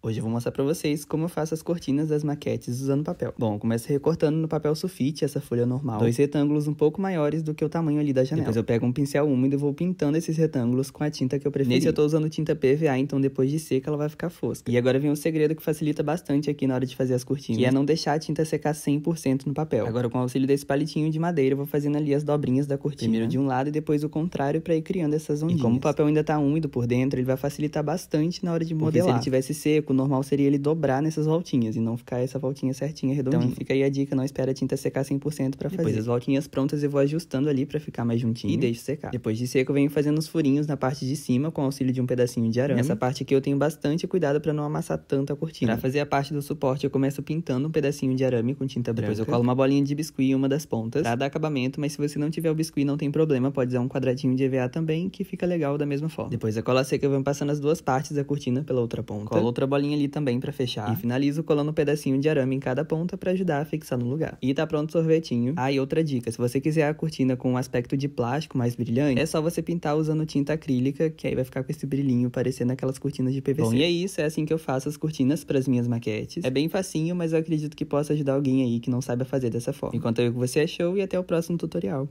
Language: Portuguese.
Hoje eu vou mostrar para vocês como eu faço as cortinas das maquetes usando papel. Bom, eu começo recortando no papel sulfite essa folha normal, dois retângulos um pouco maiores do que o tamanho ali da janela. Depois eu pego um pincel úmido e vou pintando esses retângulos com a tinta que eu preferi. Nesse eu tô usando tinta PVA, então depois de seca ela vai ficar fosca. E agora vem um segredo que facilita bastante aqui na hora de fazer as cortinas, que é não deixar a tinta secar 100% no papel. Agora com o auxílio desse palitinho de madeira eu vou fazendo ali as dobrinhas da cortina, primeiro de um lado e depois o contrário para ir criando essas ondinhas. E como o papel ainda tá úmido por dentro, ele vai facilitar bastante na hora de modelar. Porque se ele tivesse seco, seco, o normal seria ele dobrar nessas voltinhas e não ficar essa voltinha certinha, então redondinha. Então fica aí a dica, não espera a tinta secar 100% para fazer. Depois as voltinhas prontas eu vou ajustando ali para ficar mais juntinho e deixo secar. Depois de seco eu venho fazendo os furinhos na parte de cima com auxílio de um pedacinho de arame. Nessa parte aqui eu tenho bastante cuidado para não amassar tanto a cortina. Para fazer a parte do suporte eu começo pintando um pedacinho de arame com tinta branca. Depois eu colo uma bolinha de biscuit em uma das pontas pra dar acabamento, mas se você não tiver o biscuit não tem problema, pode usar um quadradinho de EVA também que fica legal da mesma forma. Depois da cola seca eu venho passando as duas partes da cortina pela outra ponta. Colo outra bolinha bolinha ali também para fechar. E finalizo colando um pedacinho de arame em cada ponta para ajudar a fixar no lugar. E tá pronto o sorvetinho. Ah, e outra dica, se você quiser a cortina com um aspecto de plástico mais brilhante, é só você pintar usando tinta acrílica, que aí vai ficar com esse brilhinho parecendo aquelas cortinas de PVC. Bom, e é isso, é assim que eu faço as cortinas para as minhas maquetes. É bem facinho, mas eu acredito que possa ajudar alguém aí que não saiba fazer dessa forma. Enquanto eu que você achou é e até o próximo tutorial.